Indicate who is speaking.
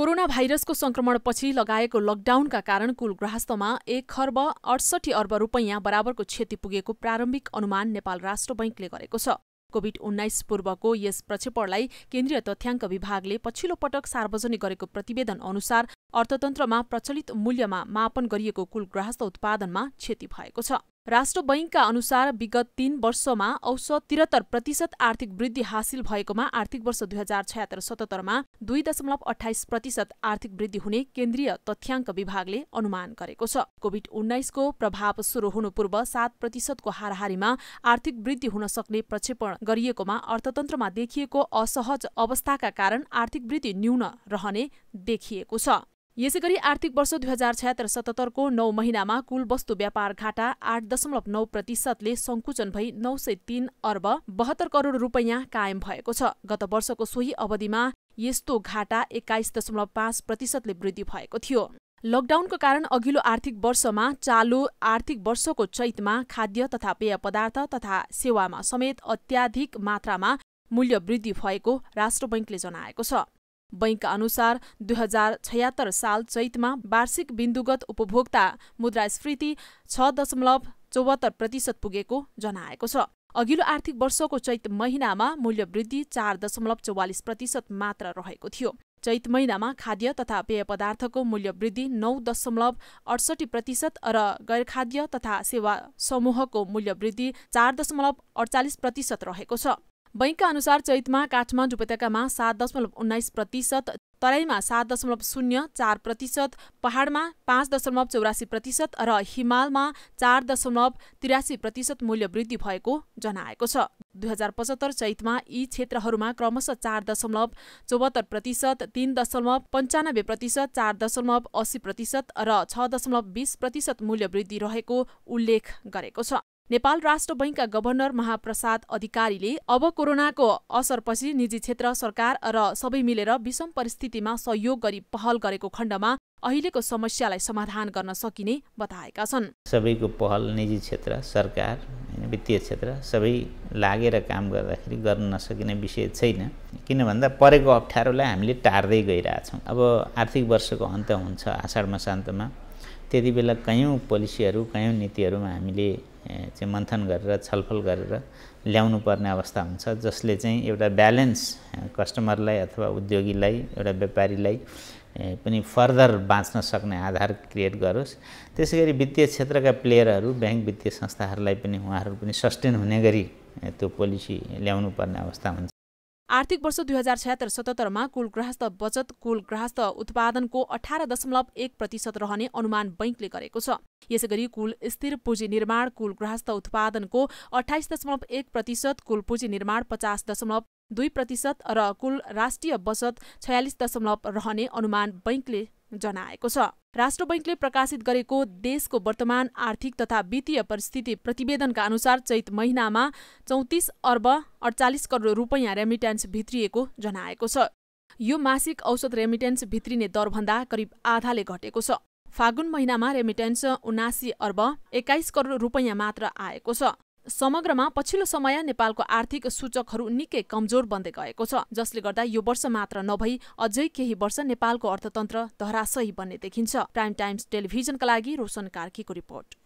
Speaker 1: corona भाइरसको संक्रमणपछि लगाएको लकडाउनका कारण कुल ग्राहस्तमा एक खर्ब अडसठी अर्ब रूपैयाँ बराबरको क्षति पुगेको प्रारम्भिक अनुमान नेपाल राष्ट्र बैंकले गरेको छ कोभिड उन्नाइस पूर्वको यस प्रक्षेपणलाई केन्द्रीय तथ्याङ्क विभागले पछिल्लो पटक सार्वजनिक गरेको प्रतिवेदन अनुसार अर्थतन्त्रमा प्रचलित मूल्यमा मापन गरिएको कुल ग्राहस्थ उत्पादनमा क्षति भएको छ राष्ट्र बैङ्कका अनुसार विगत तीन वर्षमा औसत त्रिहत्तर प्रतिशत आर्थिक वृद्धि हासिल भएकोमा आर्थिक वर्ष दुई हजार छयत्तर सतहत्तरमा दुई दशमलव अठाइस प्रतिशत आर्थिक वृद्धि हुने केन्द्रीय तथ्याङ्क विभागले अनुमान गरेको छ कोविड उन्नाइसको प्रभाव सुरु हुनु पूर्व सात प्रतिशतको हाराहारीमा आर्थिक वृद्धि हुन सक्ने प्रक्षेपण गरिएकोमा अर्थतन्त्रमा देखिएको असहज अवस्थाका कारण आर्थिक वृद्धि न्यून रहने देखिएको छ यसैगरी आर्थिक वर्ष दुई हजार छयत्तर सतहत्तरको नौ महिनामा कुल वस्तु व्यापार घाटा आठ दशमलव नौ प्रतिशतले सङ्कुचन भई नौ सय तीन अर्ब बहत्तर करोड रुपैयाँ कायम भएको छ गत वर्षको सोही अवधिमा यस्तो घाटा एक्काइस दशमलव पाँच प्रतिशतले वृद्धि भएको थियो लकडाउनको कारण अघिल्लो आर्थिक वर्षमा चालु आर्थिक वर्षको चैतमा खाद्य तथा पेय पदार्थ तथा सेवामा समेत अत्याधिक मात्रामा मूल्य वृद्धि भएको राष्ट्र बैङ्कले जनाएको छ बैंक अनुसार दुई हजार छयत्तर साल चैतमा वार्षिक बिन्दुगत उपभोक्ता मुद्रास्फीति छ दशमलव चौहत्तर प्रतिशत पुगेको जनाएको छ अघिल्लो आर्थिक वर्षको चैत महिनामा मूल्यवृद्धि चार दशमलव चौवालिस प्रतिशत मात्र रहेको थियो चैत महिनामा खाद्य तथा पेय पदार्थको मूल्यवृद्धि नौ दशमलव अडसठी प्रतिशत र गैरखाद्य तथा सेवा समूहको मूल्यवृद्धि चार दशमलव अडचालिस प्रतिशत रहेको छ बैङ्कका अनुसार चैतमा काठमाडौँ उपत्यकामा सात दशमलव उन्नाइस प्रतिशत तराईमा सात दशमलव शून्य चार प्रतिशत पहाडमा पाँच दशमलव चौरासी प्रतिशत र हिमालमा चार दशमलव तिरासी प्रतिशत मूल्य वृद्धि भएको जनाएको छ दुई हजार पचहत्तर चैतमा यी क्षेत्रहरूमा क्रमशः चार दशमलव चौहत्तर प्रतिशत तीन दशमलव पन्चानब्बे प्रतिशत चार दशमलव अस्सी प्रतिशत र छ दशमलव बिस प्रतिशत मूल्य वृद्धि रहेको उल्लेख गरेको छ नेपाल राष्ट्र बैङ्कका गभर्नर महाप्रसाद अधिकारीले अब कोरोनाको असरपछि निजी क्षेत्र सरकार र सबै मिलेर विषम परिस्थितिमा सहयोग गरी पहल गरेको खण्डमा अहिलेको समस्यालाई समाधान गर्न सकिने बताएका छन्
Speaker 2: सबैको पहल निजी क्षेत्र सरकार वित्तीय क्षेत्र सबै लागेर काम गर्दाखेरि गर्न नसकिने विषय छैन किन भन्दा परेको अप्ठ्यारोलाई हामीले टार्दै गइरहेछौँ अब आर्थिक वर्षको अन्त हुन्छ आषाढ मसान्तमा त्यति बेला कयौँ पोलिसीहरू कयौँ नीतिहरूमा हामीले चाहिँ मन्थन गरेर छलफल गरेर ल्याउनु पर्ने अवस्था हुन्छ जसले चाहिँ एउटा ब्यालेन्स कस्टमरलाई अथवा उद्योगीलाई एउटा व्यापारीलाई पनि फर्दर बाँच्न सक्ने आधार क्रिएट गरोस् त्यसै गरी वित्तीय क्षेत्रका प्लेयरहरू ब्याङ्क वित्तीय संस्थाहरूलाई पनि उहाँहरू पनि सस्टेन हुने गरी त्यो पोलिसी ल्याउनु पर्ने अवस्था हुन्छ
Speaker 1: आर्थिक वर्ष दुई हजार छयत्तर सतहत्तरमा कुल ग्राहस्थ बचत कुल ग्राहस्थ उत्पादनको अठार दशमलव एक प्रतिशत रहने अनुमान बैङ्कले गरेको छ यसैगरी कुल स्थिर पुँजी निर्माण कुल ग्राहस्थ उत्पादनको अठाइस दशमलव एक प्रतिशत कुल पुँजी निर्माण पचास दशमलव दुई प्रतिशत र कुल राष्ट्रिय बचत छयालिस दशमलव रहने अनुमान बैङ्कले जनाएको छ राष्ट्र बैङ्कले प्रकाशित गरेको देशको वर्तमान आर्थिक तथा वित्तीय परिस्थिति प्रतिवेदनका अनुसार चैत महिनामा चौतिस अर्ब अडचालिस करोड रुपैयाँ रेमिट्यान्स भित्रिएको जनाएको छ यो मासिक औसत रेमिट्यान्स भित्रिने दरभन्दा करिब आधाले घटेको छ फागुन महिनामा रेमिट्यान्स उनासी अर्ब एक्काइस करोड रुपैयाँ मात्र आएको छ समग्रमा पछिल्लो समय नेपालको आर्थिक सूचकहरू निकै कमजोर बन्दै गएको छ जसले गर्दा यो वर्ष मात्र नभई अझै केही वर्ष नेपालको अर्थतन्त्र धराशयी बन्ने देखिन्छ प्राइम टाइम्स टेलिभिजनका लागि रोशन कार्कीको रिपोर्ट